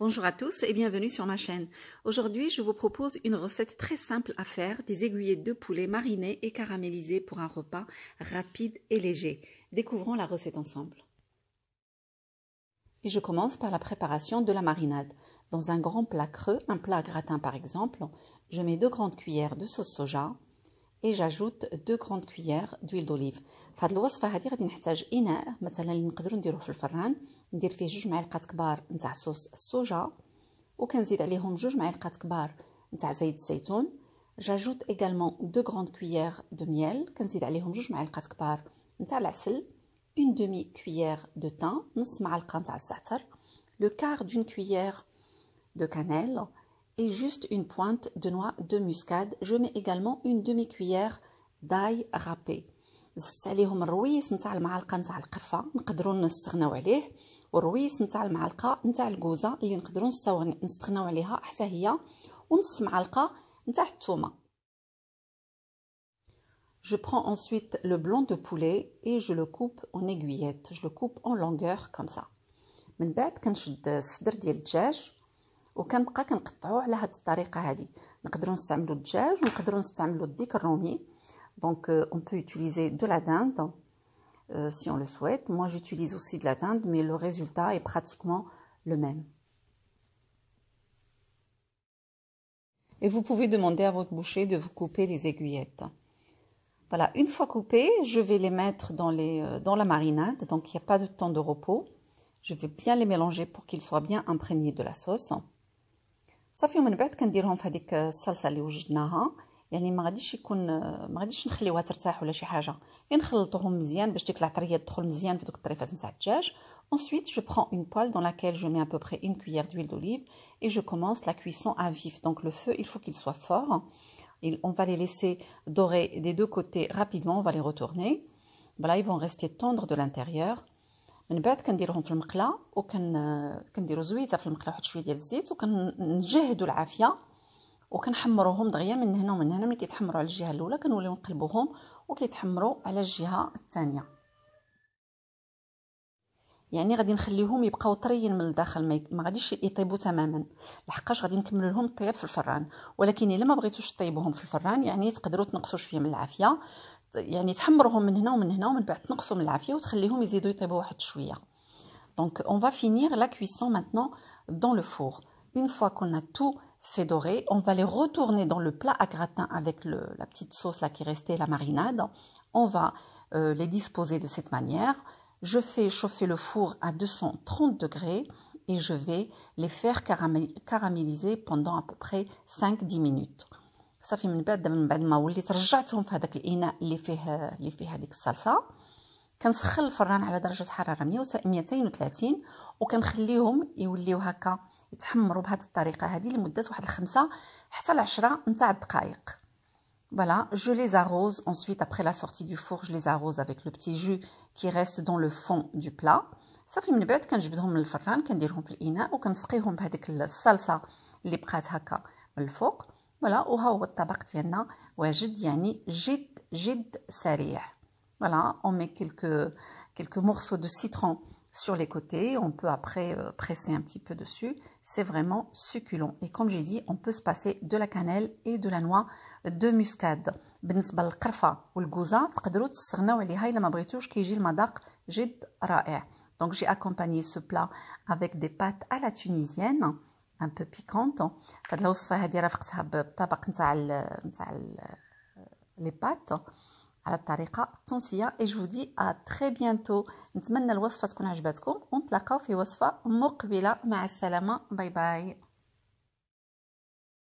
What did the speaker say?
Bonjour à tous et bienvenue sur ma chaîne. Aujourd'hui, je vous propose une recette très simple à faire, des aiguillettes de poulet marinées et caramélisées pour un repas rapide et léger. Découvrons la recette ensemble. Et je commence par la préparation de la marinade. Dans un grand plat creux, un plat gratin par exemple, je mets deux grandes cuillères de sauce soja, اي جاجوت دو غروند كويير دويل دوليف فهاد الوصفه هادي غادي نحتاج اناء مثلا اللي نقدروا نديروه في الفران ندير فيه جوج معالق كبار نتاع صوص الصوجا وكنزيد عليهم جوج معالق كبار نتاع زيت الزيتون جاجوت ايغالمون دو غروند كويير دو ميل كنزيد عليهم جوج معالق كبار نتاع العسل اون دومي كويير دو تان نص معلقه نتاع الزعتر لو كار دون كويير دو كانيل et juste une pointe de noix de muscade. Je mets également une demi-cuillère d'ail râpé. زدت عليهم الرويس نتاع المعلقه نتاع القرفه نقدروا نستغناو عليه والرويس نتاع المعلقه نتاع الكوزه اللي نقدروا نستغناو عليها حتى هي ونص معلقه نتاع الثومه Je prends ensuite le blanc de poulet et je le coupe en aiguillette. Je le coupe en longueur comme ça. من بعد كنشد الصدر ديال الدجاج كنقطعو على الطريقه نقدروا نستعملوا الدجاج ونقدروا نستعملوا donc euh, on peut utiliser de la dinde euh, si on le souhaite moi j'utilise aussi de la dinde mais le résultat est pratiquement le même et vous pouvez demander à votre boucher de vous couper les aiguillettes. Voilà, une fois coupées, je vais les mettre dans, les, euh, dans la marinade, donc il n'y a pas de temps de repos. Je vais bien les mélanger pour qu'ils soient bien imprégnés de la sauce. Ensuite, je prends une poêle dans laquelle je mets à peu près une cuillère d'huile d'olive et je commence la cuisson à vif. Donc le feu, il faut qu'il soit fort. on va les laisser dorer des deux côtés rapidement, on va les retourner. Voilà, ils vont rester tendres de l'intérieur. من بعد كنديروهم في المقله وكن كنديروا زويته في المقله واحد شويه ديال الزيت وكنجهدوا العافيه وكنحمروهم دغيا من هنا ومن هنا ملي كيتحمروا على الجهه الاولى كنوليو نقلبوهم وكيتحمروا على الجهه الثانيه يعني غادي نخليهم يبقاو طريين من الداخل ما غاديش يطيبوا تماما لحقاش غادي نكمل لهم الطياب في الفران ولكن الا ما بغيتوش طيبوهم في الفران يعني تقدروا تنقصوا شويه من العافيه Donc on va finir la cuisson maintenant dans le four. Une fois qu'on a tout fait doré, on va les retourner dans le plat à gratin avec la petite sauce là qui restait, la marinade. On va euh, les disposer de cette manière. Je fais chauffer le four à 230 degrés et je vais les faire caraméliser pendant à peu près 5-10 minutes. صافي من بعد من بعد ما وليت رجعتهم في هذاك الاناء اللي فيه اللي فيه هذيك الصلصه كنسخن الفران على درجه حراره 230 وكنخليهم يوليو هكا يتحمروا بهذه الطريقه هذه لمده واحد الخمسة حتى ل 10 نتاع الدقائق Voilà, je les arrose. Ensuite, après la sortie du four, je les arrose avec le petit jus qui reste dans le fond du plat. صافي من بعد كنجبدهم من الفران كنديرهم في الاناء وكنسقيهم بهذيك الصلصه اللي بقات هكا من الفوق Voilà, on met quelques morceaux de citron sur les côtés, on peut après euh, presser un petit peu dessus. C'est vraiment succulent. Et comme j'ai dit, on peut se passer de la cannelle et de la noix de muscade. Donc j'ai accompagné ce plat avec des pâtes à la tunisienne ان بو بيكونتون فهاد الوصفه هادي رافقتها بالطبق نتاع نتاع لي بات على الطريقه التونسيه اي جو دي ا تري بيانتو نتمنى الوصفه تكون عجبتكم ونتلاقاو في وصفه مقبله مع السلامه باي باي